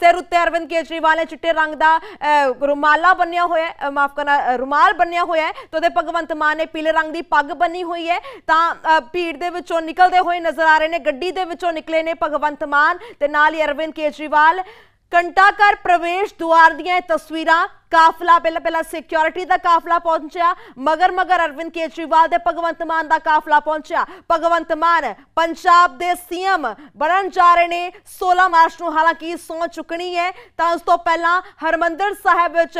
ਸਿਰ ਉੱਤੇ ਅਰਵਿੰਦ ਕੇਜਰੀਵਾਲ ਨੇ ਚਿੱਟੇ ਰੰਗ ਦਾ ਰੁਮਾਲਾ ਬੰਨਿਆ ਹੋਇਆ ਮਾਫ ਕਰਨਾ ਰੁਮਾਲ ਬੰਨਿਆ ਹੋਇਆ ਹੈ ਤੇ ਉਹਦੇ ਭਗਵੰਤ ਮਾਨ ਨੇ ਪੀਲੇ ਰੰਗ ਦੀ ਪੱਗ ਬੰਨੀ ਹੋਈ ਹੈ ਤਾਂ ਭੀੜ ਦੇ ਵਿੱਚੋਂ ਨਿਕਲਦੇ ਹੋਏ ਨਜ਼ਰ ਆ ਰਹੇ ਨੇ ਗੱਡੀ ਦੇ ਵਿੱਚੋਂ ਨਿਕਲੇ ਨੇ ਭਗਵੰਤ ਮਾਨ ਤੇ ਨਾਲ ਹੀ ਅਰਵਿੰਦ ਕੇਜਰੀਵਾਲ ਕੰਟਾਕਰ ਪ੍ਰਵੇਸ਼ ਦੁਆਰ ਦੀਆਂ ਤਸਵੀਰਾਂ ਕਾਫਲਾ ਪਹਿਲਾਂ ਪਹਿਲਾਂ ਸਿਕਿਉਰਿਟੀ ਦਾ ਕਾਫਲਾ ਪਹੁੰਚਿਆ ਮਗਰ ਮਗਰ ਅਰਵਿੰਦ ਕੇਜਰੀਵਾਲ ਦੇ ਭਗਵੰਤ ਮਾਨ ਦਾ ਕਾਫਲਾ ਪਹੁੰਚਿਆ ਭਗਵੰਤ ਮਾਨ ਪੰਜਾਬ ਦੇ ਸੀਐਮ ਬਣਨ ਜਾ ਰਹੇ ਨੇ 16 ਮਾਰਚ ਨੂੰ ਹਾਲਾਂਕਿ ਸੌ ਚੁੱਕਣੀ ਹੈ ਤਾਂ ਉਸ ਤੋਂ ਪਹਿਲਾਂ ਹਰਮੰਦਰ ਸਾਹਿਬ ਵਿੱਚ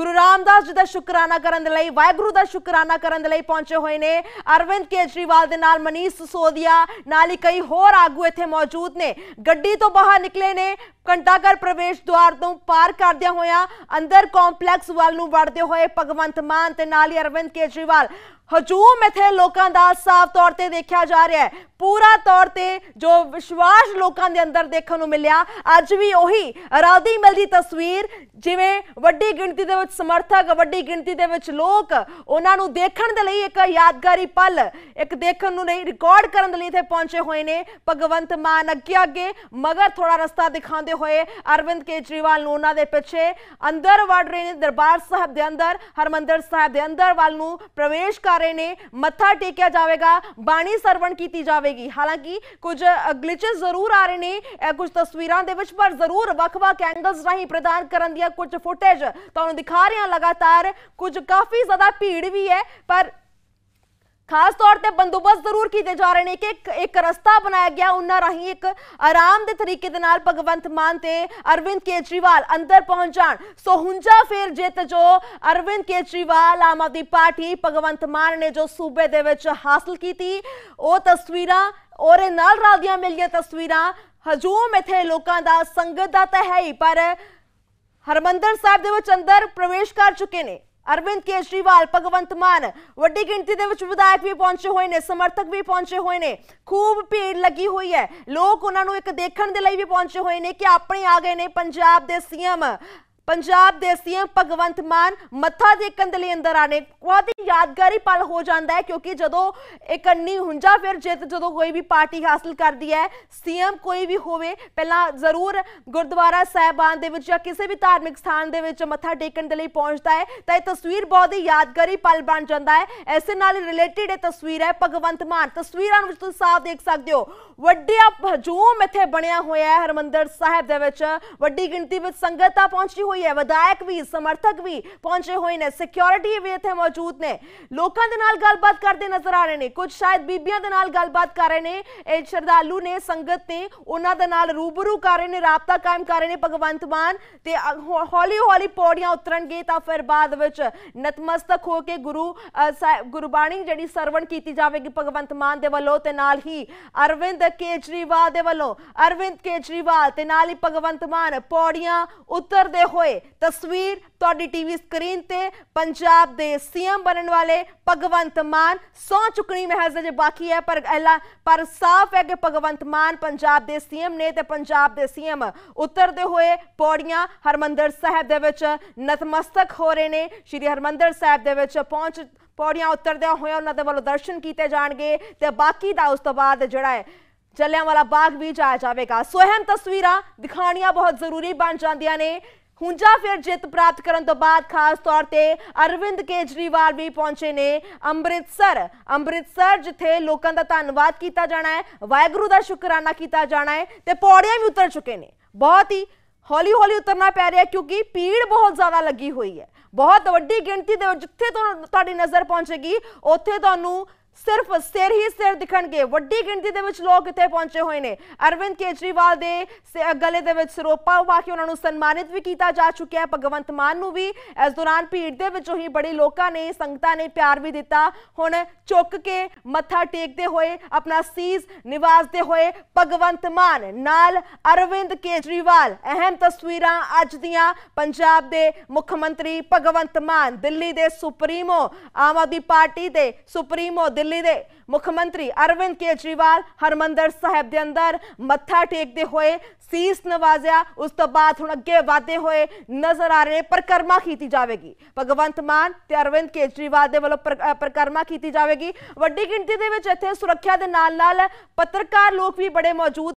ਗੁਰੂ ਰਾਮਦਾਸ ਜੀ ਦਾ ਸ਼ੁਕਰਾਨਾ ਕਰਨ ਦੇ ਲਈ ਵਾਹਿਗੁਰੂ ਦਾ ਸ਼ੁਕਰਾਨਾ ਕਰਨ ਦੇ ਲਈ ਪਹੁੰਚੇ ਹੋਏ ਨੇ ਅਰਵਿੰਦ ਕੇਜਰੀਵਾਲ ਦੇ ਨਾਲ ਮਨੀਸ਼ ਸੋਦੀਆ ਨਾਲ ਹੀ ਕਈ ਹੋਰ ਆਗੂ ਇੱਥੇ ਮੌਜੂਦ ਨੇ ਗੱਡੀ ਤੋਂ ਬਾਹਰ ਨਿਕਲੇ ਨੇ ਘੰਟਾਘਰ ਪ੍ਰਵੇਸ਼ ਦੁਆਰ ਤੋਂ ਪਾਰ ਕਰਦਿਆਂ ਹੋਇਆਂ ਅੰਦਰ ਕੌਮ ਕੰਪਲੈਕਸ ਵੱਲ ਨੂੰ ਵੜਦੇ ਹੋਏ ਭਗਵੰਤ ਮਾਨ ਤੇ ਨਾਲ ਹੀ ਅਰਵਿੰਦ ਕੇਜਰੀਵਾਲ ਹਜੂਮ ਇਥੇ ਲੋਕਾਂ ਦਾ ਸਾਫ਼ ਤੌਰ ਤੇ ਦੇਖਿਆ ਜਾ ਰਿਹਾ ਹੈ ਪੂਰਾ ਤੌਰ ਤੇ ਜੋ ਵਿਸ਼ਵਾਸ ਲੋਕਾਂ ਦੇ ਅੰਦਰ ਦੇਖਣ ਨੂੰ ਮਿਲਿਆ ਅੱਜ ਵੀ ਉਹੀ ਰਾਦੀ ਮਿਲਦੀ ਤਸਵੀਰ ਜਿਵੇਂ ਵੱਡੀ ਗਿਣਤੀ ਦੇ ਵਿੱਚ ਸਮਰਥਕ ਵੱਡੀ ਗਿਣਤੀ ਦੇ ਵਿੱਚ ਲੋਕ ਉਹਨਾਂ ਨੂੰ ਦੇਖਣ ਦੇ ਲਈ ਇੱਕ ਯਾਦਗਾਰੀ ਪਲ ਇੱਕ ਦੇਖਣ ਨੂੰ ਨਹੀਂ ਰਿਕਾਰਡ ਕਰਨ ਦੇ ਲਈ ਇੱਥੇ ਪਹੁੰਚੇ ਹੋਏ ਨੇ ਭਗਵੰਤ ਮਾਨ ਅੱਗੇ ਅੱਗੇ ਮਗਰ ਥੋੜਾ ਰਸਤਾ ਦਿਖਾਉਂਦੇ ਹੋਏ ਅਰਵਿੰਦ ਕੇਜਰੀਵਾਲ ਨੂੰ ਉਹਨਾਂ ਦੇ ਪਿੱਛੇ ਅੰਦਰ ਵੜ ਰਹੇ ਨੇ ਦਰਬਾਰ ਸਾਹਿਬ ਦੇ ਅੰਦਰ ਹਰਮੰਦਰ ਸਾਹਿਬ ਦੇ ਅੰਦਰ ਵੱਲ ਨੂੰ ਪ੍ਰਵੇਸ਼ ਕਰ ਜਾ ਰਹੇ ਨੇ ਮੱਥਾ ਟੇਕਿਆ ਜਾਵੇਗਾ ਬਾਣੀ ਸਰਵਣ ਕੀਤੀ ਜਾਵੇਗੀ ਹਾਲਾਂਕਿ ਕੁਝ ਗਲਿਚਸ ਜ਼ਰੂਰ ਆ ਰਹੇ ਨੇ ਕੁਝ ਤਸਵੀਰਾਂ ਦੇ ਵਿੱਚ ਪਰ ਜ਼ਰੂਰ ਵੱਖ-ਵੱਖ ਰਾਹੀਂ ਪ੍ਰਦਾਨ ਕਰਨ ਦੀਆਂ ਕੁਝ ਫੁਟੇਜ ਤੁਹਾਨੂੰ ਦਿਖਾ ਰਹੇ ਹਾਂ ਲਗਾਤਾਰ ਕੁਝ ਕਾਫੀ ਜ਼ਿਆਦਾ ਭੀੜ ਵੀ ਹੈ ਪਰ ਖਾਸ ਤੌਰ ਤੇ ਬੰਦੋਬਸਤ ਜ਼ਰੂਰ ਕੀਤੇ ਜਾ ਰਹੇ ਨੇ ਕਿ ਇੱਕ ਰਸਤਾ ਬਣਾਇਆ ਗਿਆ ਉਹਨਾਂ ਰਾਹੀਂ ਇੱਕ ਆਰਾਮ ਦੇ ਤਰੀਕੇ ਦੇ ਨਾਲ ਭਗਵੰਤ ਮਾਨ ਤੇ ਅਰਵਿੰਦ ਕੇਜਰੀਵਾਲ ਅੰਦਰ ਪਹੁੰਚ ਜਾਣ ਸੋ ਹੁੰਜਾ ਫੇਰ ਜਿੱਤ ਜੋ ਅਰਵਿੰਦ ਕੇਜਰੀਵਾਲ ਆਮ ਆਦਮੀ ਪਾਰਟੀ ਭਗਵੰਤ ਮਾਨ ਨੇ ਜੋ ਸੂਬੇ ਦੇ ਵਿੱਚ ਹਾਸਲ ਕੀਤੀ ਉਹ ਤਸਵੀਰਾਂ ਔਰ ਨਾਲ ਰਾਦੀਆਂ ਮਿਲੀਆਂ ਤਸਵੀਰਾਂ ਹਜੂਮ ਇਥੇ ਲੋਕਾਂ ਦਾ ਸੰਗਤ ਦਾ ਤਾਂ ਹੈ ਹੀ ਪਰ ਹਰਮੰਦਰ ਸਾਹਿਬ ਦੇ ਵਿੱਚ ਅੰਦਰ ਪ੍ਰਵੇਸ਼ ਕਰ ਚੁੱਕੇ ਨੇ ਅਰਵਿੰਦ ਕੇਸ਼ਰੀਵਾਲ ਭਗਵੰਤ ਮਾਨ ਵੱਡੀ ਗਿਣਤੀ ਦੇ ਵਿੱਚ ਵਿਧਾਇਕ ਵੀ ਪਹੁੰਚੇ ਹੋਏ ਨੇ ਸਮਰਥਕ ਵੀ ਪਹੁੰਚੇ ਹੋਏ ਨੇ ਖੂਬ ਭੀੜ ਲੱਗੀ ਹੋਈ ਹੈ ਲੋਕ ਉਹਨਾਂ ਨੂੰ ਇੱਕ ਦੇਖਣ ਦੇ ਲਈ ਵੀ ਪਹੁੰਚੇ ਹੋਏ ਨੇ ਕਿ ਆਪਣੇ ਆ ਗਏ ਨੇ ਪੰਜਾਬ ਦੇ ਸੀਐਮ ਪੰਜਾਬ ਦੇ ਸੀਐਮ ਭਗਵੰਤ ਮਾਨ ਮੱਥਾ ਟੇਕਣ ਦੇ ਲਈ ਅੰਦਰ ਆਣੇ ਬਹੁਤ ਹੀ ਯਾਦਗਾਰੀ ਪਲ ਹੋ ਜਾਂਦਾ ਹੈ ਕਿਉਂਕਿ ਜਦੋਂ ਇਕੰਨੀ ਹੁੰਜਾ ਫਿਰ ਜਿੱਤ ਜਦੋਂ ਕੋਈ ਵੀ ਪਾਰਟੀ ਹਾਸਲ ਕਰਦੀ ਹੈ ਸੀਐਮ ਕੋਈ ਵੀ ਹੋਵੇ ਪਹਿਲਾਂ ਜ਼ਰੂਰ ਗੁਰਦੁਆਰਾ ਸਾਹਿਬਾਨ ਦੇ ਵਿੱਚ ਜਾਂ ਕਿਸੇ ਵੀ ਧਾਰਮਿਕ ਸਥਾਨ ਦੇ ਵਿੱਚ ਮੱਥਾ ਟੇਕਣ ਦੇ ਲਈ ਪਹੁੰਚਦਾ ਹੈ ਤਾਂ ਇਹ ਤਸਵੀਰ ਬਹੁਤ ਹੀ ਯਾਦਗਾਰੀ ਪਲ ਬਣ ਜਾਂਦਾ ਹੈ ਐਸੇ ਨਾਲ ਰਿਲੇਟਡ ਇਹ ਤਸਵੀਰ ਹੈ ਭਗਵੰਤ ਮਾਨ ਤਸਵੀਰਾਂ ਵਿੱਚ ਤੁਸੀਂ ਸਾਫ਼ ਦੇਖ ਸਕਦੇ ਹੋ ਵੱਡਿਆ ਹਜੂਮ ਇੱਥੇ ਬਣਿਆ ਹੋਇਆ ਹੈ ਹਰਮੰਦਰ ਸਾਹਿਬ ਦੇ ਵਿੱਚ ਵੱਡੀ ਗਿਣਤੀ ਵਿੱਚ ਸੰਗਤਾਂ ਪਹੁੰਚੀ ਹੋਈ ਹੋਈ ਹੈ ਵਿਧਾਇਕ ਵੀ ਸਮਰਥਕ ਵੀ ਪਹੁੰਚੇ ਹੋਏ ਨੇ ਸਿਕਿਉਰਿਟੀ ਵੀ ਇੱਥੇ ਮੌਜੂਦ ਨੇ ਲੋਕਾਂ ਦੇ ਨਾਲ ਗੱਲਬਾਤ ਕਰਦੇ ਨਜ਼ਰ ਆ ਰਹੇ ਨੇ ਕੁਝ ਸ਼ਾਇਦ ਬੀਬੀਆਂ ਦੇ ਨਾਲ ਗੱਲਬਾਤ ਕਰ ਰਹੇ ਨੇ ਇਹ ਸ਼ਰਧਾਲੂ ਨੇ ਸੰਗਤ ਨੇ ਉਹਨਾਂ ਦੇ ਨਾਲ ਰੂਬਰੂ ਕਰ ਰਹੇ ਨੇ ਰਾਪਤਾ ਕਾਇਮ ਕਰ ਰਹੇ ਨੇ ਭਗਵੰਤ ਮਾਨ ਤੇ ਹੌਲੀ ਹੌਲੀ ਪੌੜੀਆਂ ਉਤਰਨਗੇ ਤਾਂ ਫਿਰ ਬਾਅਦ ਵਿੱਚ ਨਤਮਸਤਕ ਹੋ ਕੇ ਗੁਰੂ ਗੁਰਬਾਣੀ ਜਿਹੜੀ ਸਰਵਣ ਕੀਤੀ ਜਾਵੇਗੀ ਭਗਵੰਤ ਮਾਨ ਦੇ ਵੱਲੋਂ ਤੇ ਨਾਲ ਹੀ ਅਰਵਿੰਦ ਕੇਜਰੀਵਾਲ ਦੇ ਵੱਲੋਂ ਅਰਵਿੰਦ ਕੇਜਰੀਵਾਲ ਤੇ ਨਾਲ ਹੀ ਭਗਵੰਤ ਮਾਨ ਪੌੜੀਆਂ ਉਤਰਦੇ ਹੋਏ ਹੋਏ ਤਸਵੀਰ ਤੁਹਾਡੀ ਟੀਵੀ ਸਕਰੀਨ ਤੇ ਪੰਜਾਬ ਦੇ ਸੀਐਮ ਬਣਨ ਵਾਲੇ ਭਗਵੰਤ ਮਾਨ ਸੌ ਚੁੱਕਣੀ ਮਹਿਜ਼ ਜੇ ਬਾਕੀ ਹੈ ਪਰ ਐਲਾ ਪਰ ਸਾਫ਼ ਹੈ ਕਿ ਭਗਵੰਤ ਮਾਨ ਪੰਜਾਬ ਦੇ ਸੀਐਮ ਨੇ ਤੇ ਪੰਜਾਬ ਦੇ ਸੀਐਮ ਉਤਰਦੇ ਹੋਏ ਪੌੜੀਆਂ ਹਰਮੰਦਰ ਸਾਹਿਬ ਦੇ ਵਿੱਚ ਨਤਮਸਤਕ ਹੋ ਰਹੇ ਨੇ ਸ਼੍ਰੀ ਹਰਮੰਦਰ ਸਾਹਿਬ ਦੇ ਵਿੱਚ ਪਹੁੰਚ ਪੌੜੀਆਂ ਉਤਰਦੇ ਹੋਏ ਉਹਨਾਂ ਦੇ ਵੱਲੋਂ ਦਰਸ਼ਨ ਕੀਤੇ ਜਾਣਗੇ ਤੇ ਬਾਕੀ ਦਾ ਉਸ ਤੋਂ ਬਾਅਦ ਜਿਹੜਾ ਹੈ ਚੱਲਿਆਂ ਵਾਲਾ ਬਾਗ ਵੀ ਜਾਇਆ ਜਾਵੇਗਾ ਸੋ ਅਹਿਮ ਤਸਵੀਰਾਂ ਦਿਖਾਣੀਆਂ ਬਹੁਤ ਜ਼ਰੂਰੀ ਬਣ ਜਾਂਦੀਆਂ ਨੇ ਹੁੰਜਾ ਫਿਰ ਜਿੱਤ ਪ੍ਰਾਪਤ ਕਰਨ ਤੋਂ ਬਾਅਦ ਖਾਸ ਤੌਰ ਤੇ ਅਰਵਿੰਦ ਕੇਜਰੀਵਾਲ ਵੀ ਪਹੁੰਚੇ ਨੇ ਅੰਮ੍ਰਿਤਸਰ ਅੰਮ੍ਰਿਤਸਰ ਜਿੱਥੇ ਲੋਕਾਂ ਦਾ ਧੰਨਵਾਦ ਕੀਤਾ ਜਾਣਾ ਹੈ ਵਾਹਿਗੁਰੂ ਦਾ ਸ਼ੁਕਰਾਨਾ ਕੀਤਾ ਜਾਣਾ ਹੈ ਤੇ ਪੌੜੀਆਂ ਵੀ ਉਤਰ ਚੁੱਕੇ ਨੇ ਬਹੁਤ ਹੀ ਹੌਲੀ ਹੌਲੀ ਉਤਰਨਾ ਪੈ ਰਿਹਾ ਕਿਉਂਕਿ ਪੀੜ ਬਹੁਤ ਜ਼ਿਆਦਾ ਲੱਗੀ ਹੋਈ ਹੈ ਬਹੁਤ ਵੱਡੀ ਗਿਣਤੀ ਦੇ ਜਿੱਥੇ ਤੁਹਾਨੂੰ ਤੁਹਾਡੀ ਨਜ਼ਰ ਪਹੁੰਚੇਗੀ ਉੱਥੇ ਤੁਹਾਨੂੰ ਸਿਰਫ ਸਿਰ ਹੀ ਸਿਰ ਦਿਖਣਗੇ ਵੱਡੀ ਗਿਣਤੀ ਦੇ ਵਿੱਚ ਲੋਕ ਇੱਥੇ ਪਹੁੰਚੇ ਹੋਏ ਨੇ ਅਰਵਿੰਦ ਕੇਜਰੀਵਾਲ ਦੇ ਗਲੇ ਦੇ ਵਿੱਚ ਸਰੋਪਾ ਪਾ ਕੇ ਉਹਨਾਂ ਨੂੰ ਸਨਮਾਨਿਤ ਵੀ ਕੀਤਾ ਜਾ ਚੁੱਕਿਆ ਹੈ ਭਗਵੰਤ ਮਾਨ ਨੂੰ ਵੀ ਇਸ ਦੌਰਾਨ ਭੀੜ ਦੇ ਵਿੱਚੋਂ ਹੀ ਬੜੇ ਲੋਕਾਂ ਨੇ ਸੰਗਤਾਂ ਨੇ ਪਿਆਰ ਵੀ ਦਿੱਤਾ ਹੁਣ ਚੁੱਕ ਕੇ ਮੱਥਾ ਟੇਕਦੇ ਹੋਏ ਆਪਣਾ ਸੀਸ ਨਿਵਾਜ਼ਦੇ ਹੋਏ ਭਗਵੰਤ ਮਾਨ ਨਾਲ ਅਰਵਿੰਦ ਕੇਜਰੀਵਾਲ ਅਹਿਮ ਤਸਵੀਰਾਂ ਅੱਜ ਦੀਆਂ ਪੰਜਾਬ ਦੇ ਮੁੱਖ ਮੰਤਰੀ ਭਗਵੰਤ ਮਾਨ ਦਿੱਲੀ ਦੇ ਸੁਪਰੀਮੋ ਆਮ ਆਦਮੀ ਪਾਰਟੀ ਦੇ ਸੁਪਰੀਮੋ ਦਿੱਲੀ ਦੇ ਮੁੱਖ ਮੰਤਰੀ ਅਰਵਿੰਦ ਕੇਜਰੀਵਾਲ ਹਰਮੰਦਰ ਸਾਹਿਬ ਦੇ ਅੰਦਰ ਮੱਥਾ ਟੇਕਦੇ ਹੋਏ ਸੀਸ ਨਵਾਜ਼ਿਆ ਉਸ ਤੋਂ ਬਾਅਦ ਹੁਣ ਅੱਗੇ ਵਾਦੇ ਹੋਏ ਨਜ਼ਰ ਆ ਰਹੇ ਪ੍ਰਕਰਮਾ ਕੀਤੀ ਜਾਵੇਗੀ ਭਗਵੰਤ ਮਾਨ ਤੇ ਅਰਵਿੰਦ ਕੇਜਰੀਵਾਲ ਦੇ ਵੱਲੋਂ ਪ੍ਰਕਰਮਾ ਕੀਤੀ ਜਾਵੇਗੀ ਵੱਡੀ ਗਿਣਤੀ ਦੇ ਵਿੱਚ ਇੱਥੇ ਸੁਰੱਖਿਆ ਦੇ ਨਾਲ ਨਾਲ ਪੱਤਰਕਾਰ ਲੋਕ ਵੀ ਬੜੇ ਮੌਜੂਦ